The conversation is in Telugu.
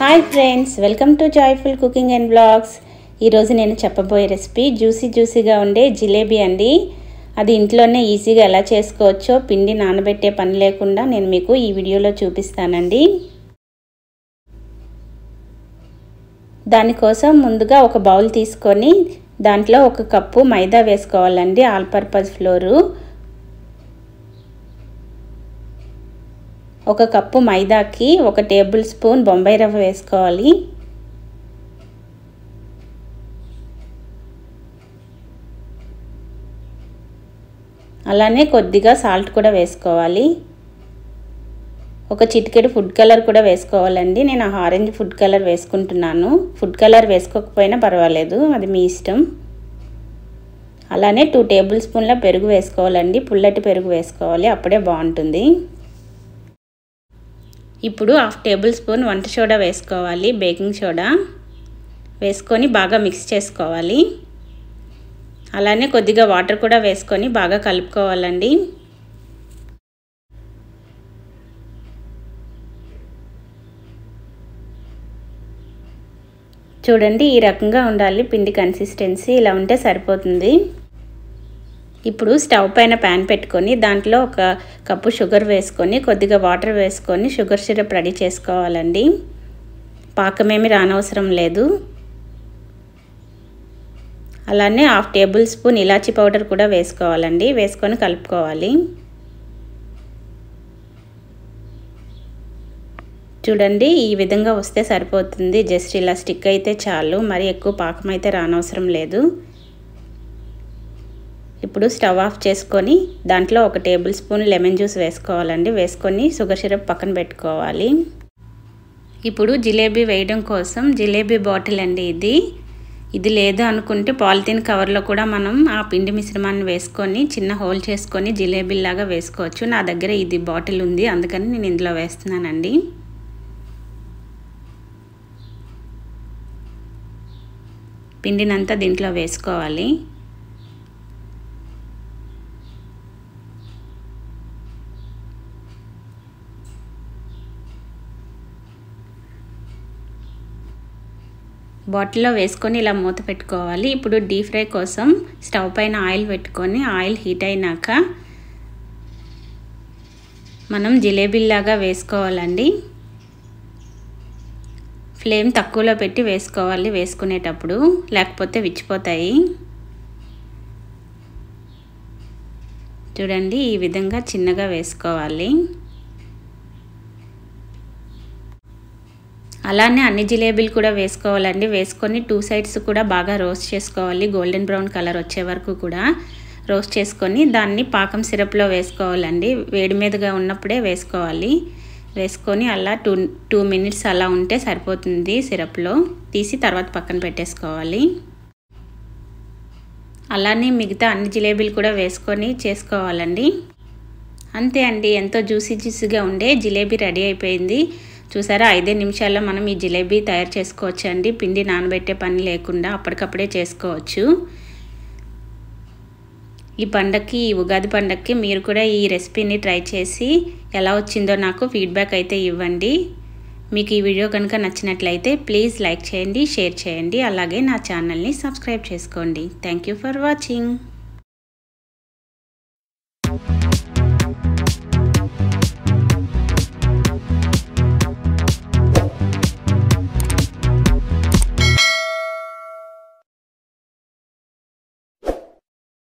hi friends welcome to joyful cooking and blogs ఈరోజు నేను చెప్పబోయే రెసిపీ జ్యూసీ జ్యూసీగా ఉండే జిలేబీ అండి అది ఇంట్లోనే ఈజీగా ఎలా చేసుకోవచ్చో పిండి నానబెట్టే పని లేకుండా నేను మీకు ఈ వీడియోలో చూపిస్తానండి దానికోసం ముందుగా ఒక బౌల్ తీసుకొని దాంట్లో ఒక కప్పు మైదా వేసుకోవాలండి ఆల్ పర్పస్ ఫ్లోరు ఒక కప్పు మైదాకి ఒక టేబుల్ స్పూన్ బొంబాయి రవ్వ వేసుకోవాలి అలానే కొద్దిగా సాల్ట్ కూడా వేసుకోవాలి ఒక చిటికెడు ఫుడ్ కలర్ కూడా వేసుకోవాలండి నేను ఆరెంజ్ ఫుడ్ కలర్ వేసుకుంటున్నాను ఫుడ్ కలర్ వేసుకోకపోయినా పర్వాలేదు అది మీ ఇష్టం అలానే టూ టేబుల్ స్పూన్ల పెరుగు వేసుకోవాలండి పుల్లటి పెరుగు వేసుకోవాలి అప్పుడే బాగుంటుంది ఇప్పుడు హాఫ్ టేబుల్ స్పూన్ వంట సోడా వేసుకోవాలి బేకింగ్ సోడా వేసుకొని బాగా మిక్స్ చేసుకోవాలి అలానే కొద్దిగా వాటర్ కూడా వేసుకొని బాగా కలుపుకోవాలండి చూడండి ఈ రకంగా ఉండాలి పిండి కన్సిస్టెన్సీ ఇలా ఉంటే సరిపోతుంది ఇప్పుడు స్టవ్ పైన ప్యాన్ పెట్టుకొని దాంట్లో ఒక కప్పు షుగర్ వేసుకొని కొద్దిగా వాటర్ వేసుకొని షుగర్ సిరప్ రెడీ చేసుకోవాలండి పాకమేమి రానవసరం లేదు అలానే హాఫ్ టేబుల్ స్పూన్ ఇలాచీ పౌడర్ కూడా వేసుకోవాలండి వేసుకొని కలుపుకోవాలి చూడండి ఈ విధంగా వస్తే సరిపోతుంది జస్ట్ ఇలా స్టిక్ అయితే చాలు మరి ఎక్కువ పాకం అయితే రానవసరం లేదు ఇప్పుడు స్టవ్ ఆఫ్ చేసుకొని దాంట్లో ఒక టేబుల్ స్పూన్ లెమన్ జ్యూస్ వేసుకోవాలండి వేసుకొని షుగర్ సిరప్ పక్కన పెట్టుకోవాలి ఇప్పుడు జిలేబీ వేయడం కోసం జిలేబీ బాటిల్ అండి ఇది ఇది లేదు అనుకుంటే పాలిథిన్ కవర్లో కూడా మనం ఆ పిండి మిశ్రమాన్ని వేసుకొని చిన్న హోల్ చేసుకొని జిలేబీలాగా వేసుకోవచ్చు నా దగ్గర ఇది బాటిల్ ఉంది అందుకని నేను ఇందులో వేస్తున్నానండి పిండినంతా దీంట్లో వేసుకోవాలి బాటిల్లో వేసుకొని ఇలా మూత పెట్టుకోవాలి ఇప్పుడు డీప్ ఫ్రై కోసం స్టవ్ పైన ఆయిల్ పెట్టుకొని ఆయిల్ హీట్ అయినాక మనం జిలేబీలాగా వేసుకోవాలండి ఫ్లేమ్ తక్కువలో పెట్టి వేసుకోవాలి వేసుకునేటప్పుడు లేకపోతే విచ్చిపోతాయి చూడండి ఈ విధంగా చిన్నగా వేసుకోవాలి అలానే అన్ని జిలేబీలు కూడా వేసుకోవాలండి వేసుకొని టూ సైడ్స్ కూడా బాగా రోస్ట్ చేసుకోవాలి గోల్డెన్ బ్రౌన్ కలర్ వచ్చే వరకు కూడా రోస్ట్ చేసుకొని దాన్ని పాకం సిరప్లో వేసుకోవాలండి వేడి మీదుగా ఉన్నప్పుడే వేసుకోవాలి వేసుకొని అలా టూ టూ మినిట్స్ అలా ఉంటే సరిపోతుంది సిరప్లో తీసి తర్వాత పక్కన పెట్టేసుకోవాలి అలానే మిగతా అన్ని జిలేబీలు కూడా వేసుకొని చేసుకోవాలండి అంతే అండి ఎంతో జ్యూసీ జ్యూసీగా ఉండే జిలేబీ రెడీ అయిపోయింది చూసారా ఐదే నిమిషాల్లో మనం ఈ జిలేబీ తయారు చేసుకోవచ్చు అండి పిండి నానబెట్టే పని లేకుండా అప్పటికప్పుడే చేసుకోవచ్చు ఈ పండక్కి ఈ ఉగాది పండక్కి మీరు కూడా ఈ రెసిపీని ట్రై చేసి ఎలా వచ్చిందో నాకు ఫీడ్బ్యాక్ అయితే ఇవ్వండి మీకు ఈ వీడియో కనుక నచ్చినట్లయితే ప్లీజ్ లైక్ చేయండి షేర్ చేయండి అలాగే నా ఛానల్ని సబ్స్క్రైబ్ చేసుకోండి థ్యాంక్ ఫర్ వాచింగ్